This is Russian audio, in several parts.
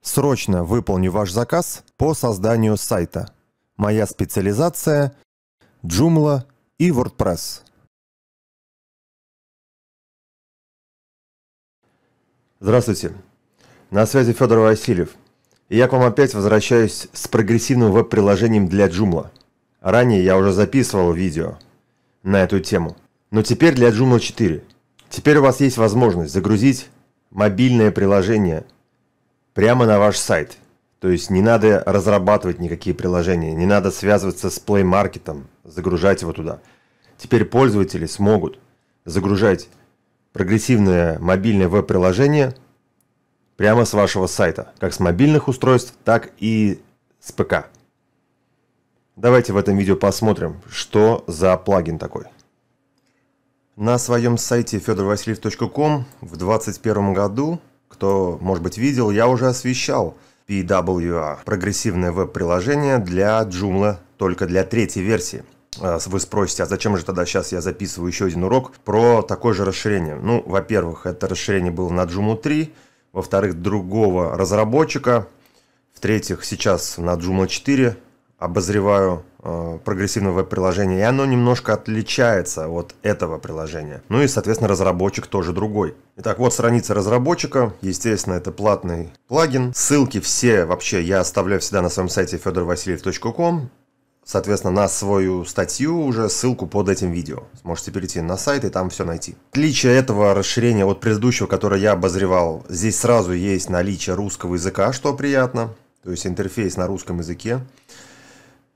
Срочно выполню ваш заказ по созданию сайта. Моя специализация – Joomla и WordPress. Здравствуйте, на связи Федор Васильев. И я к вам опять возвращаюсь с прогрессивным веб-приложением для Joomla. Ранее я уже записывал видео на эту тему. Но теперь для Joomla 4. Теперь у вас есть возможность загрузить мобильное приложение – прямо на ваш сайт. То есть не надо разрабатывать никакие приложения, не надо связываться с Play Market, загружать его туда. Теперь пользователи смогут загружать прогрессивное мобильное веб-приложение прямо с вашего сайта, как с мобильных устройств, так и с ПК. Давайте в этом видео посмотрим, что за плагин такой. На своем сайте fedorvasiliev.com в 2021 году кто, может быть, видел, я уже освещал PWA, прогрессивное веб-приложение для Joomla, только для третьей версии. А, вы спросите, а зачем же тогда сейчас я записываю еще один урок про такое же расширение? Ну, во-первых, это расширение было на Joomla 3, во-вторых, другого разработчика, в-третьих, сейчас на Joomla 4, обозреваю э, прогрессивное веб-приложение, и оно немножко отличается от этого приложения. Ну и, соответственно, разработчик тоже другой. Итак, вот страница разработчика. Естественно, это платный плагин. Ссылки все вообще я оставляю всегда на своем сайте fedorvasiliev.com. Соответственно, на свою статью уже ссылку под этим видео. Сможете перейти на сайт и там все найти. Отличие этого расширения от предыдущего, которое я обозревал, здесь сразу есть наличие русского языка, что приятно. То есть интерфейс на русском языке.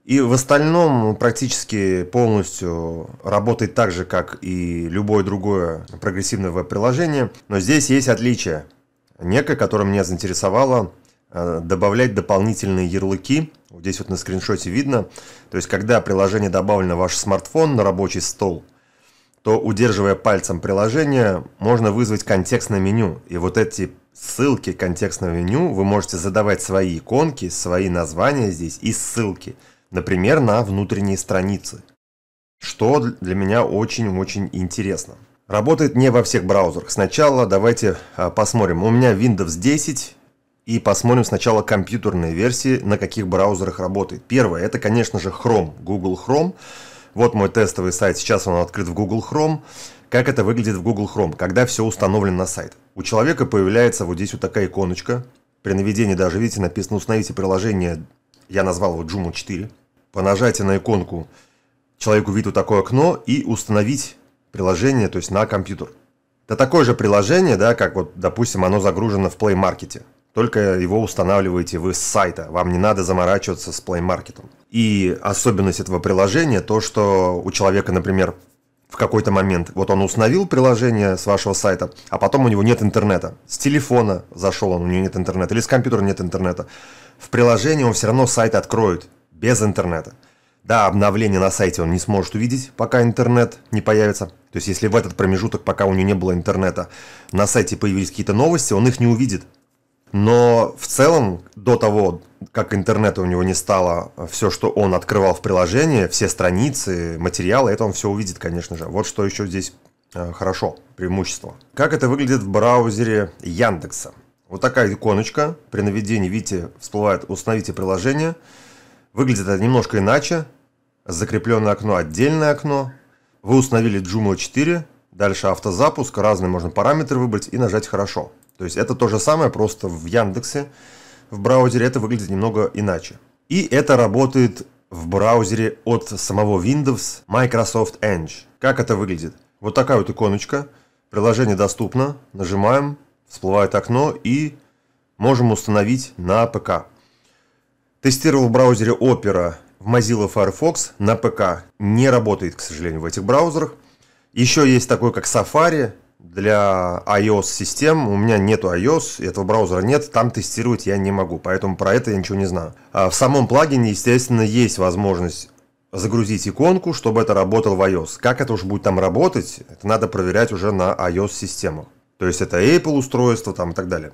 И в остальном ну, практически полностью работает так же, как и любое другое прогрессивное веб-приложение. Но здесь есть отличие. Некое, которое меня заинтересовало, э, добавлять дополнительные ярлыки. Вот здесь вот на скриншоте видно. То есть, когда приложение добавлено в ваш смартфон на рабочий стол, то, удерживая пальцем приложение, можно вызвать контекстное меню. И вот эти ссылки контекстного меню вы можете задавать свои иконки, свои названия здесь и ссылки – например, на внутренней странице, что для меня очень-очень интересно. Работает не во всех браузерах. Сначала давайте а, посмотрим. У меня Windows 10 и посмотрим сначала компьютерные версии, на каких браузерах работает. Первое, это, конечно же, Chrome, Google Chrome. Вот мой тестовый сайт, сейчас он открыт в Google Chrome. Как это выглядит в Google Chrome, когда все установлено на сайт? У человека появляется вот здесь вот такая иконочка. При наведении даже, видите, написано «Установите приложение», я назвал его Joomla 4 по нажатию на иконку человеку виду такое окно и установить приложение, то есть на компьютер. Это такое же приложение, да, как вот, допустим, оно загружено в Play Market. Только его устанавливаете вы с сайта, вам не надо заморачиваться с Play Market. И особенность этого приложения то, что у человека, например, в какой-то момент. Вот он установил приложение с вашего сайта, а потом у него нет интернета. С телефона зашел он, у него нет интернета, или с компьютера нет интернета. В приложении он все равно сайт откроет без интернета. Да, обновление на сайте он не сможет увидеть, пока интернет не появится. То есть, если в этот промежуток, пока у него не было интернета, на сайте появились какие-то новости, он их не увидит. Но в целом, до того, как интернета у него не стало, все, что он открывал в приложении, все страницы, материалы, это он все увидит, конечно же. Вот что еще здесь э, хорошо, преимущество. Как это выглядит в браузере Яндекса? Вот такая иконочка. При наведении, видите, всплывает «Установите приложение». Выглядит это немножко иначе. Закрепленное окно, отдельное окно. Вы установили Joomla 4, дальше автозапуск, разные можно параметры выбрать и нажать «Хорошо». То есть это то же самое, просто в Яндексе, в браузере это выглядит немного иначе. И это работает в браузере от самого Windows Microsoft Edge. Как это выглядит? Вот такая вот иконочка. Приложение доступно. Нажимаем, всплывает окно и можем установить на ПК. Тестировал в браузере Opera в Mozilla Firefox на ПК. Не работает, к сожалению, в этих браузерах. Еще есть такой, как Safari для iOS-систем. У меня нету iOS, этого браузера нет, там тестировать я не могу, поэтому про это я ничего не знаю. А в самом плагине, естественно, есть возможность загрузить иконку, чтобы это работало в iOS. Как это уж будет там работать, это надо проверять уже на ios системах То есть это Apple устройство там и так далее.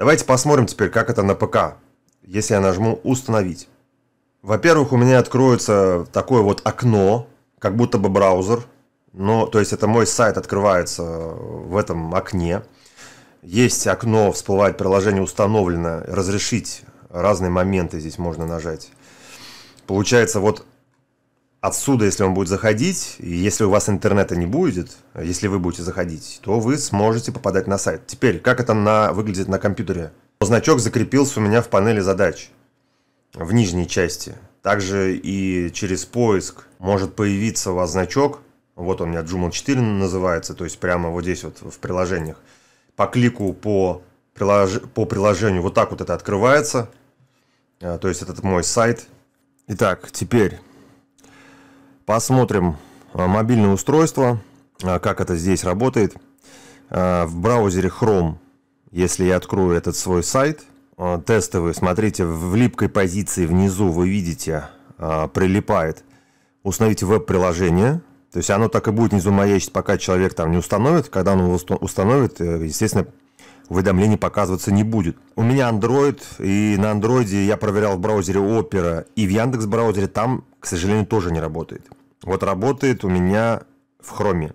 Давайте посмотрим теперь, как это на ПК если я нажму «Установить». Во-первых, у меня откроется такое вот окно, как будто бы браузер. но, то есть это мой сайт открывается в этом окне. Есть окно, всплывает приложение «Установлено», «Разрешить». Разные моменты здесь можно нажать. Получается, вот отсюда, если он будет заходить, и если у вас интернета не будет, если вы будете заходить, то вы сможете попадать на сайт. Теперь, как это на, выглядит на компьютере? Значок закрепился у меня в панели задач, в нижней части. Также и через поиск может появиться у вас значок. Вот он у меня Joomla 4 называется, то есть прямо вот здесь вот в приложениях. По клику по, прилож... по приложению вот так вот это открывается. А, то есть этот мой сайт. Итак, теперь посмотрим а, мобильное устройство, а, как это здесь работает. В браузере Chrome если я открою этот свой сайт, э, тестовый, смотрите, в липкой позиции внизу вы видите, э, прилипает Установите веб веб-приложение», то есть оно так и будет внизу маячить, пока человек там не установит. Когда он его установит, э, естественно, уведомление показываться не будет. У меня Android, и на Android я проверял в браузере Opera и в Яндекс браузере, там, к сожалению, тоже не работает. Вот работает у меня в Chrome.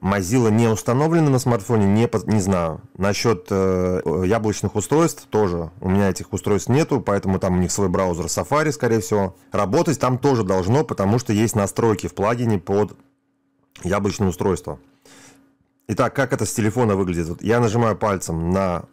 Mozilla не установлена на смартфоне, не, не знаю. Насчет э, яблочных устройств тоже. У меня этих устройств нету, поэтому там у них свой браузер Safari, скорее всего. Работать там тоже должно, потому что есть настройки в плагине под яблочное устройство. Итак, как это с телефона выглядит? Вот я нажимаю пальцем на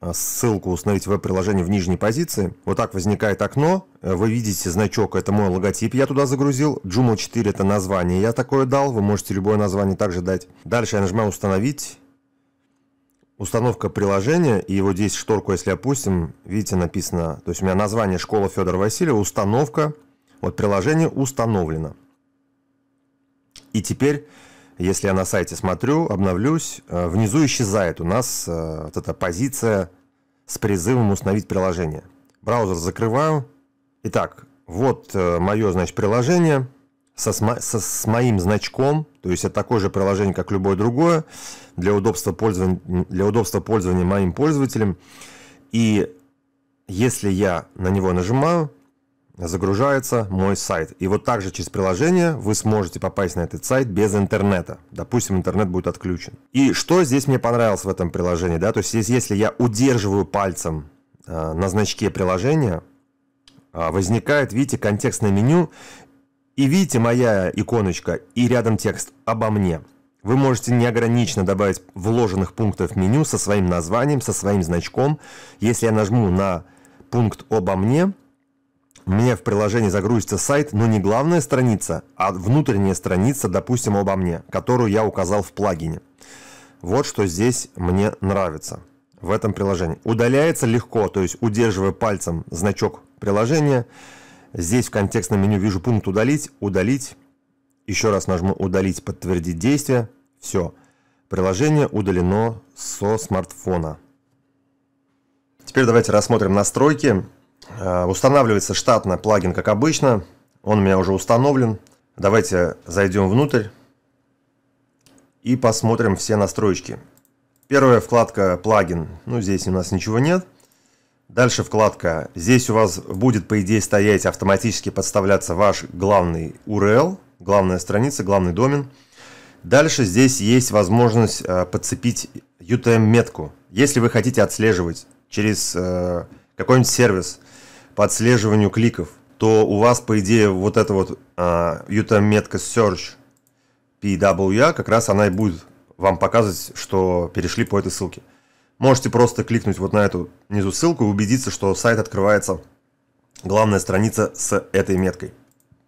Э, ссылку установить в приложение в нижней позиции. Вот так возникает окно. Э, вы видите значок, это мой логотип, я туда загрузил. Joomla 4 это название, я такое дал. Вы можете любое название также дать. Дальше я нажимаю «Установить». Установка приложения, и вот здесь шторку, если опустим, видите, написано, то есть у меня название «Школа Федора Васильева», установка, вот приложение установлено. И теперь если я на сайте смотрю, обновлюсь, э, внизу исчезает у нас э, вот эта позиция с призывом установить приложение. Браузер закрываю. Итак, вот э, мое, значит, приложение со, со, с моим значком, то есть это такое же приложение, как любое другое, для удобства пользования, для удобства пользования моим пользователем. И если я на него нажимаю, загружается мой сайт. И вот также через приложение вы сможете попасть на этот сайт без интернета. Допустим, интернет будет отключен. И что здесь мне понравилось в этом приложении, да, то есть если я удерживаю пальцем э, на значке приложения, э, возникает, видите, контекстное меню, и видите моя иконочка, и рядом текст «Обо мне». Вы можете неограниченно добавить вложенных пунктов меню со своим названием, со своим значком. Если я нажму на пункт «Обо мне», мне в приложении загрузится сайт, но не главная страница, а внутренняя страница, допустим, обо мне, которую я указал в плагине. Вот что здесь мне нравится в этом приложении. Удаляется легко, то есть удерживая пальцем значок приложения. Здесь в контекстном меню вижу пункт «Удалить», «Удалить». Еще раз нажму «Удалить», «Подтвердить действие». Все. Приложение удалено со смартфона. Теперь давайте рассмотрим настройки. Э, устанавливается штатно плагин, как обычно. Он у меня уже установлен. Давайте зайдем внутрь и посмотрим все настройки. Первая вкладка «Плагин». Ну, здесь у нас ничего нет. Дальше вкладка. Здесь у вас будет, по идее, стоять автоматически подставляться ваш главный URL, главная страница, главный домен. Дальше здесь есть возможность э, подцепить UTM-метку. Если вы хотите отслеживать через э, какой-нибудь сервис подслеживанию кликов, то у вас, по идее, вот эта вот а, юта-метка Search PWA, как раз она и будет вам показывать, что перешли по этой ссылке. Можете просто кликнуть вот на эту внизу ссылку и убедиться, что сайт открывается главная страница с этой меткой.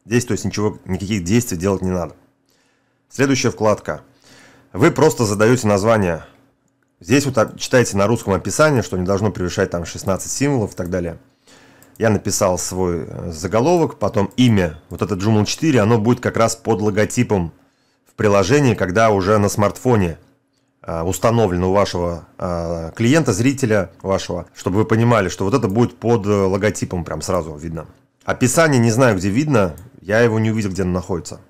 Здесь, то есть, ничего, никаких действий делать не надо. Следующая вкладка. Вы просто задаете название. Здесь вот а, читаете на русском описании, что не должно превышать там 16 символов и так далее – я написал свой э, заголовок, потом имя. Вот это Joomla 4, оно будет как раз под логотипом в приложении, когда уже на смартфоне э, установлено у вашего э, клиента, зрителя вашего, чтобы вы понимали, что вот это будет под логотипом прям сразу видно. Описание не знаю, где видно, я его не увидел, где оно находится.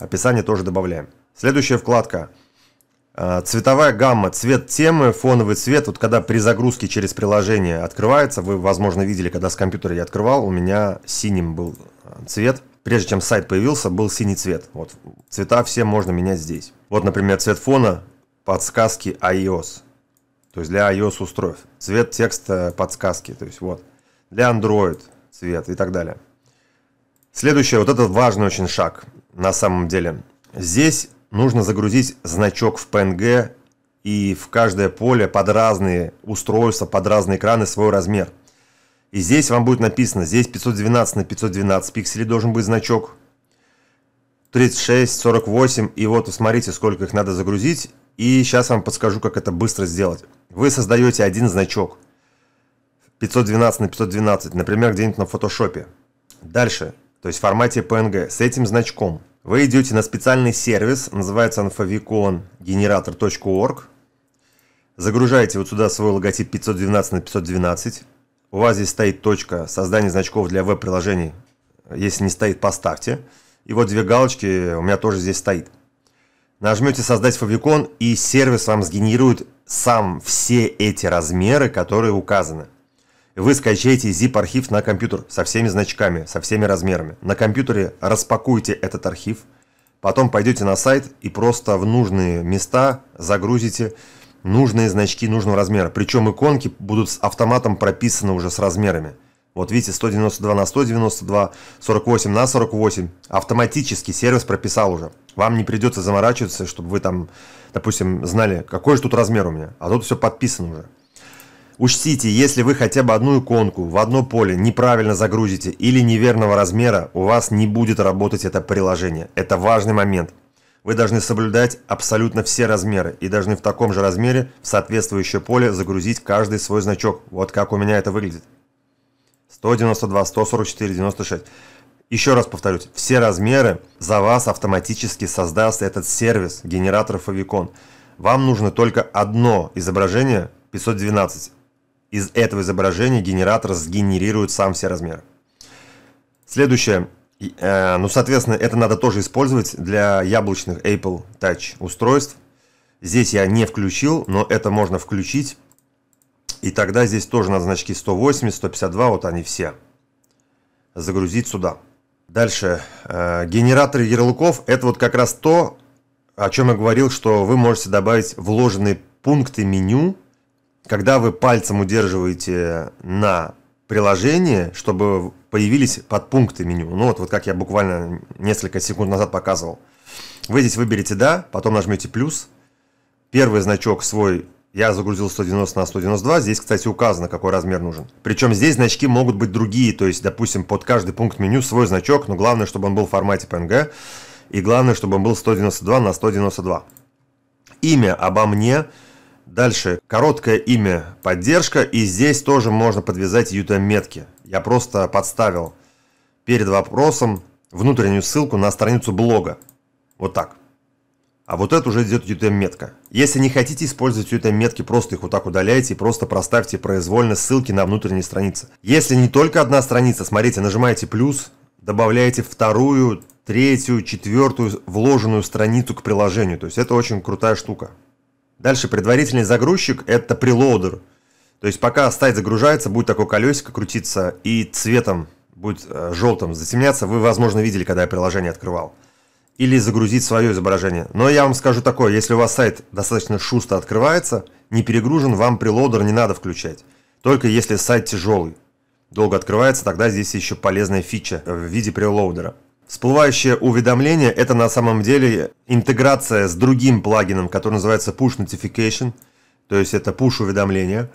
Описание тоже добавляем. Следующая вкладка – Э, цветовая гамма, цвет темы, фоновый цвет. Вот когда при загрузке через приложение открывается, вы, возможно, видели, когда с компьютера я открывал, у меня синим был э, цвет. Прежде чем сайт появился, был синий цвет. Вот цвета все можно менять здесь. Вот, например, цвет фона подсказки iOS. То есть для iOS устройств. Цвет текста подсказки. То есть вот. Для Android цвет и так далее. Следующее, вот этот важный очень шаг на самом деле. Здесь нужно загрузить значок в PNG и в каждое поле под разные устройства, под разные экраны свой размер. И здесь вам будет написано, здесь 512 на 512 пикселей должен быть значок. 36, 48, и вот смотрите, сколько их надо загрузить. И сейчас вам подскажу, как это быстро сделать. Вы создаете один значок. 512 на 512, например, где-нибудь на фотошопе. Дальше, то есть в формате PNG, с этим значком – вы идете на специальный сервис, называется он favicon-generator.org. Загружаете вот сюда свой логотип 512 на 512. У вас здесь стоит точка создания значков для веб-приложений. Если не стоит, поставьте. И вот две галочки у меня тоже здесь стоит. Нажмете «Создать фавикон» и сервис вам сгенерирует сам все эти размеры, которые указаны. Вы скачаете zip-архив на компьютер со всеми значками, со всеми размерами. На компьютере распакуйте этот архив, потом пойдете на сайт и просто в нужные места загрузите нужные значки нужного размера. Причем иконки будут с автоматом прописаны уже с размерами. Вот видите, 192 на 192, 48 на 48. Автоматически сервис прописал уже. Вам не придется заморачиваться, чтобы вы там, допустим, знали, какой же тут размер у меня. А тут все подписано уже. Учтите, если вы хотя бы одну иконку в одно поле неправильно загрузите или неверного размера, у вас не будет работать это приложение. Это важный момент. Вы должны соблюдать абсолютно все размеры и должны в таком же размере в соответствующее поле загрузить каждый свой значок. Вот как у меня это выглядит. 192, 144, 96. Еще раз повторюсь, все размеры за вас автоматически создаст этот сервис генератор Favicon. Вам нужно только одно изображение 512. Из этого изображения генератор сгенерирует сам все размеры. Следующее. Э, ну, соответственно, это надо тоже использовать для яблочных Apple Touch устройств. Здесь я не включил, но это можно включить. И тогда здесь тоже на значки 180, 152, вот они все. Загрузить сюда. Дальше. Э, генераторы ярлыков. Это вот как раз то, о чем я говорил, что вы можете добавить вложенные пункты меню когда вы пальцем удерживаете на приложении, чтобы появились подпункты меню. Ну вот, вот как я буквально несколько секунд назад показывал. Вы здесь выберете «Да», потом нажмете «Плюс». Первый значок свой я загрузил 190 на 192. Здесь, кстати, указано, какой размер нужен. Причем здесь значки могут быть другие. То есть, допустим, под каждый пункт меню свой значок, но главное, чтобы он был в формате PNG. И главное, чтобы он был 192 на 192. Имя «Обо мне» Дальше короткое имя поддержка, и здесь тоже можно подвязать юта-метки. Я просто подставил перед вопросом внутреннюю ссылку на страницу блога. Вот так. А вот это уже идет UTM-метка. Если не хотите использовать UTM-метки, просто их вот так удаляйте и просто проставьте произвольно ссылки на внутренние страницы. Если не только одна страница, смотрите, нажимаете плюс, добавляете вторую, третью, четвертую вложенную страницу к приложению. То есть это очень крутая штука. Дальше предварительный загрузчик – это прелоудер. То есть пока сайт загружается, будет такое колесико крутиться и цветом будет э, желтым затемняться. Вы, возможно, видели, когда я приложение открывал. Или загрузить свое изображение. Но я вам скажу такое, если у вас сайт достаточно шусто открывается, не перегружен, вам прелоудер не надо включать. Только если сайт тяжелый, долго открывается, тогда здесь еще полезная фича в виде прелоудера – Всплывающее уведомление – это на самом деле интеграция с другим плагином, который называется Push Notification, то есть это push-уведомление.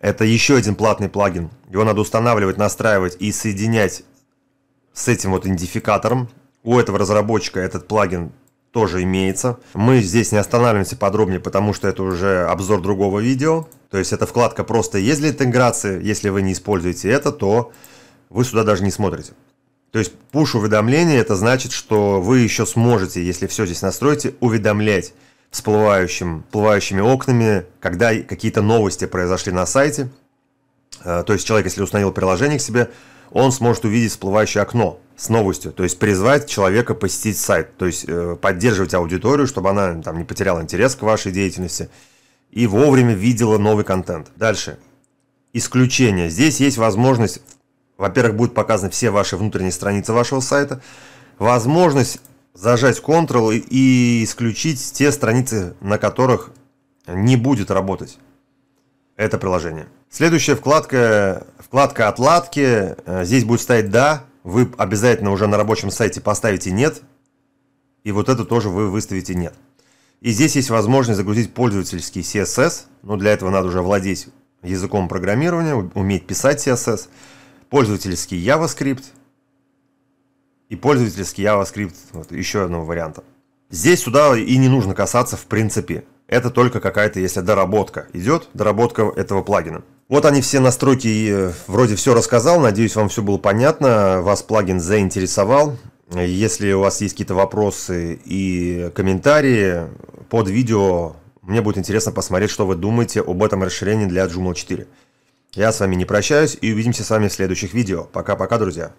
Это еще один платный плагин. Его надо устанавливать, настраивать и соединять с этим вот идентификатором. У этого разработчика этот плагин тоже имеется. Мы здесь не останавливаемся подробнее, потому что это уже обзор другого видео. То есть эта вкладка просто есть для интеграции. Если вы не используете это, то вы сюда даже не смотрите. То есть push-уведомление это значит, что вы еще сможете, если все здесь настроите, уведомлять всплывающим, всплывающими окнами, когда какие-то новости произошли на сайте. Э, то есть человек, если установил приложение к себе, он сможет увидеть всплывающее окно с новостью, то есть призвать человека посетить сайт, то есть э, поддерживать аудиторию, чтобы она там не потеряла интерес к вашей деятельности и вовремя видела новый контент. Дальше. Исключение. Здесь есть возможность во-первых, будут показаны все ваши внутренние страницы вашего сайта. Возможность зажать Ctrl и исключить те страницы, на которых не будет работать это приложение. Следующая вкладка, вкладка «Отладки». Э, здесь будет стоять «Да». Вы обязательно уже на рабочем сайте поставите «Нет». И вот это тоже вы выставите «Нет». И здесь есть возможность загрузить пользовательский CSS. Но для этого надо уже владеть языком программирования, уметь писать CSS пользовательский JavaScript и пользовательский JavaScript, вот еще одного варианта. Здесь сюда и не нужно касаться в принципе. Это только какая-то, если доработка идет, доработка этого плагина. Вот они все настройки, э, вроде все рассказал, надеюсь, вам все было понятно, вас плагин заинтересовал. Если у вас есть какие-то вопросы и комментарии под видео, мне будет интересно посмотреть, что вы думаете об этом расширении для Joomla 4. Я с вами не прощаюсь и увидимся с вами в следующих видео. Пока-пока, друзья.